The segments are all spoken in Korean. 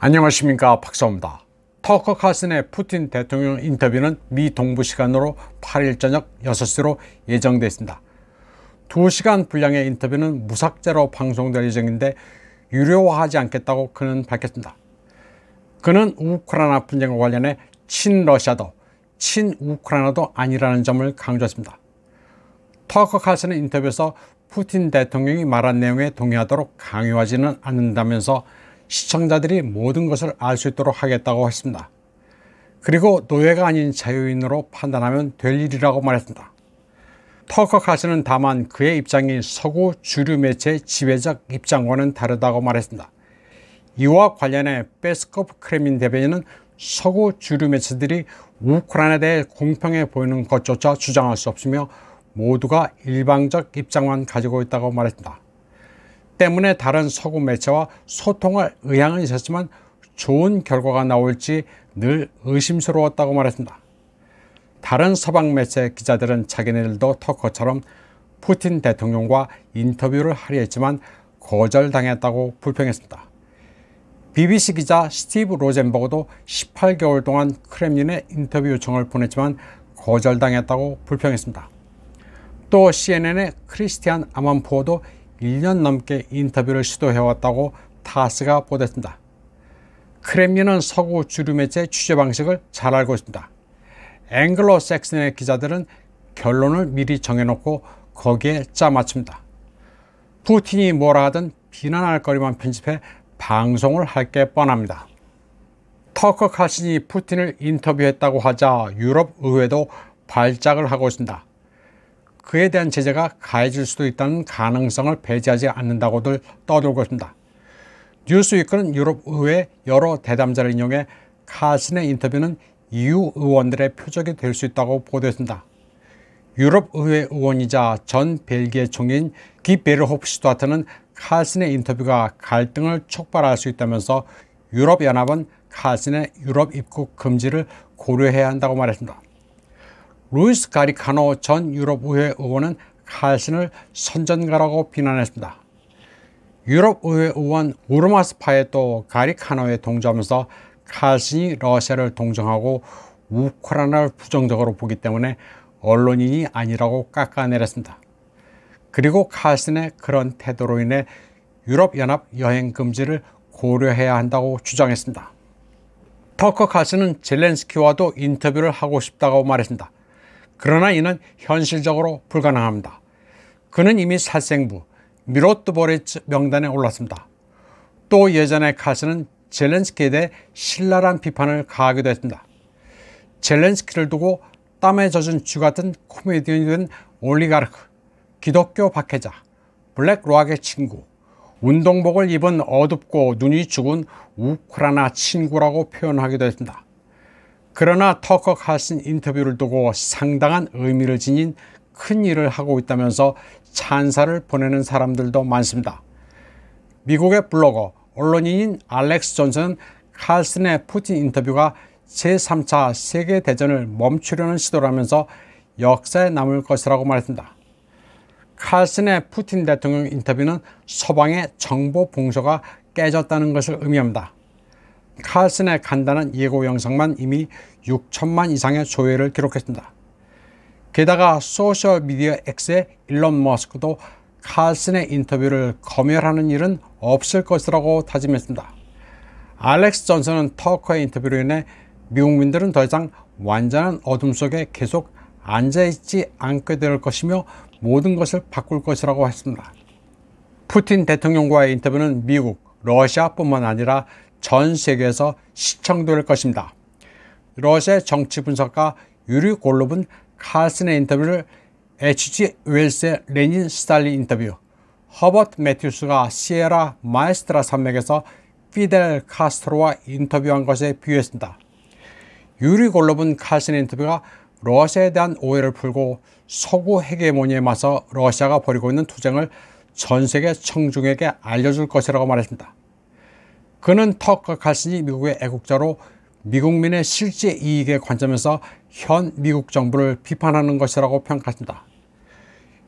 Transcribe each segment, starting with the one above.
안녕하십니까 박사입니다. 터커 카슨의 푸틴 대통령 인터뷰는 미 동부 시간으로 8일 저녁 6시로 예정되어 있습니다. 2시간 분량의 인터뷰는 무삭제로 방송될 예정인데 유료화하지 않겠다고 그는 밝혔습니다. 그는 우크라이나 분쟁과 관련해 친러시아도 친우크라이나도 아니라는 점을 강조했습니다. 터커 카슨은 인터뷰에서 푸틴 대통령이 말한 내용에 동의하도록 강요하지는 않는다면서 시청자들이 모든 것을 알 수 있도록 하겠다고 했습니다. 그리고 노예가 아닌 자유인으로 판단하면 될 일이라고 말했습니다. 터커 카스는 다만 그의 입장이 서구 주류 매체 지배적 입장과는 다르다고 말했습니다. 이와 관련해 베스코프 크레민 대변인은 서구 주류 매체들이 우크라이나에 대해 공평해 보이는 것조차 주장할 수 없으며 모두가 일방적 입장만 가지고 있다고 말했습니다. 때문에 다른 서구 매체와 소통할 의향은 있었지만 좋은 결과가 나올지 늘 의심스러웠다고 말했습니다. 다른 서방 매체 기자들은 자기네들도 터커처럼 푸틴 대통령과 인터뷰를 하려 했지만 거절당했다고 불평했습니다. BBC 기자 스티브 로젠버그도 18개월 동안 크렘린에 인터뷰 요청을 보냈지만 거절당했다고 불평했습니다. 또 CNN의 크리스티안 아만포도 1년 넘게 인터뷰를 시도해왔다고 타스가 보냈습니다 크렘린은 서구 주류 매체의 취재 방식을 잘 알고 있습니다. 앵글로 섹슨의 기자들은 결론을 미리 정해놓고 거기에 짜맞춥니다. 푸틴이 뭐라 하든 비난할 거리만 편집해 방송을 할 게 뻔합니다. 터커카신이 푸틴을 인터뷰했다고 하자 유럽 의회도 발작을 하고 있습니다. 그에 대한 제재가 가해질 수도 있다는 가능성을 배제하지 않는다고들 떠들고 있습니다. 뉴스위크는 유럽 의회 여러 대담자를 인용해 카슨의 인터뷰는 EU 의원들의 표적이 될 수 있다고 보도했습니다. 유럽 의회 의원이자 전 벨기에 총리인 기베르호프 시도아트는 카슨의 인터뷰가 갈등을 촉발할 수 있다면서 유럽연합은 카슨의 유럽 입국 금지를 고려해야 한다고 말했습니다. 루이스 가리카노 전 유럽의회 의원은 칼슨을 선전가라고 비난했습니다. 유럽의회 의원 우르마스파에 또 가리카노에 동조하면서 칼슨이 러시아를 동정하고 우크라이나를 부정적으로 보기 때문에 언론인이 아니라고 깎아내렸습니다. 그리고 칼슨의 그런 태도로 인해 유럽연합 여행 금지를 고려해야 한다고 주장했습니다. 터커 칼슨은 젤렌스키와도 인터뷰를 하고 싶다고 말했습니다. 그러나 이는 현실적으로 불가능합니다. 그는 이미 살생부 미로트보리츠 명단에 올랐습니다. 또 예전에 카스는 젤렌스키에 대해 신랄한 비판을 가하기도 했습니다. 젤렌스키를 두고 땀에 젖은 쥐 같은 코미디언이 된 올리가르크, 기독교 박해자, 블랙 로의 친구, 운동복을 입은 어둡고 눈이 죽은 우크라나 친구라고 표현하기도 했습니다. 그러나 터커 카슨 인터뷰를 두고 상당한 의미를 지닌 큰 일을 하고 있다면서 찬사를 보내는 사람들도 많습니다. 미국의 블로거, 언론인인 알렉스 존슨은 칼슨의 푸틴 인터뷰가 제3차 세계대전을 멈추려는 시도라면서 역사에 남을 것이라고 말했습니다. 칼슨의 푸틴 대통령 인터뷰는 서방의 정보 봉쇄가 깨졌다는 것을 의미합니다. 칼슨의 간단한 예고 영상만 이미 6천만 이상의 조회를 기록했습니다. 게다가 소셜미디어 X의 일론 머스크도 칼슨의 인터뷰를 검열하는 일은 없을 것이라고 다짐했습니다. 알렉스 전선은 터커의 인터뷰로 인해 미국민들은 더 이상 완전한 어둠 속에 계속 앉아있지 않게 될 것이며 모든 것을 바꿀 것이라고 했습니다. 푸틴 대통령과의 인터뷰는 미국, 러시아뿐만 아니라 전 세계에서 시청될 것입니다. 러시아 정치 분석가 유리 골로분 칼슨의 인터뷰를 H.G. 웰스의 레닌 스탈리 인터뷰, 허버트 매튜스가 시에라 마에스트라 산맥에서 피델 카스트로와 인터뷰한 것에 비유했습니다. 유리 골로분 칼슨의 인터뷰가 러시아에 대한 오해를 풀고 서구 헤게모니에 맞서 러시아가 벌이고 있는 투쟁을 전 세계 청중에게 알려줄 것이라고 말했습니다. 그는 터커 칼슨이 미국의 애국자로 미국민의 실제 이익의 관점에서 현 미국 정부를 비판하는 것이라고 평가했습니다.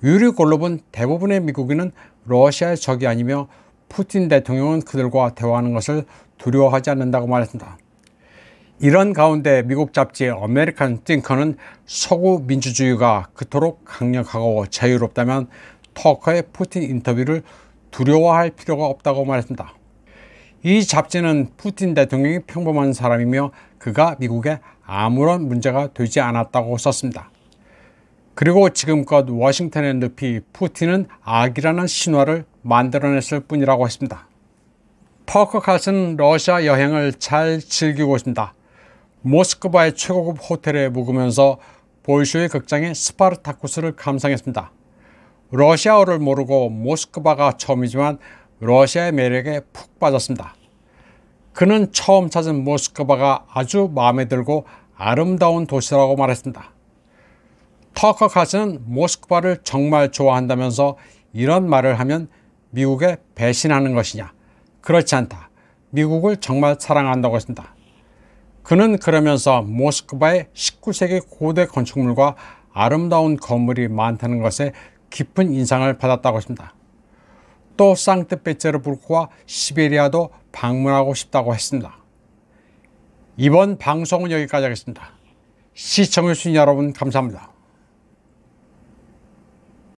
유류 골롭은 대부분의 미국인은 러시아의 적이 아니며 푸틴 대통령은 그들과 대화하는 것을 두려워하지 않는다고 말했습니다. 이런 가운데 미국 잡지의 어메리칸 띵커는 서구 민주주의가 그토록 강력하고 자유롭다면 터커의 푸틴 인터뷰를 두려워할 필요가 없다고 말했습니다. 이 잡지는 푸틴 대통령이 평범한 사람이며 그가 미국에 아무런 문제가 되지 않았다고 썼습니다. 그리고 지금껏 워싱턴의 늪이 푸틴은 악이라는 신화를 만들어냈을 뿐이라고 했습니다. 퍼커 칼슨 러시아 여행을 잘 즐기고 있습니다. 모스크바의 최고급 호텔에 묵으면서 볼쇼의 극장의 스파르타쿠스를 감상했습니다. 러시아어를 모르고 모스크바가 처음이지만 러시아의 매력에 푹 빠졌습니다. 그는 처음 찾은 모스크바가 아주 마음에 들고 아름다운 도시라고 말했습니다. 터커 카즈는 모스크바를 정말 좋아한다면서 이런 말을 하면 미국에 배신하는 것이냐 그렇지 않다. 미국을 정말 사랑한다고 했습니다. 그는 그러면서 모스크바의 19세기 고대 건축물과 아름다운 건물이 많다는 것에 깊은 인상을 받았다고 했습니다. 또 상트페테르부르크와 시베리아도 방문하고 싶다고 했습니다. 이번 방송은 여기까지 하겠습니다. 시청해주신 여러분 감사합니다.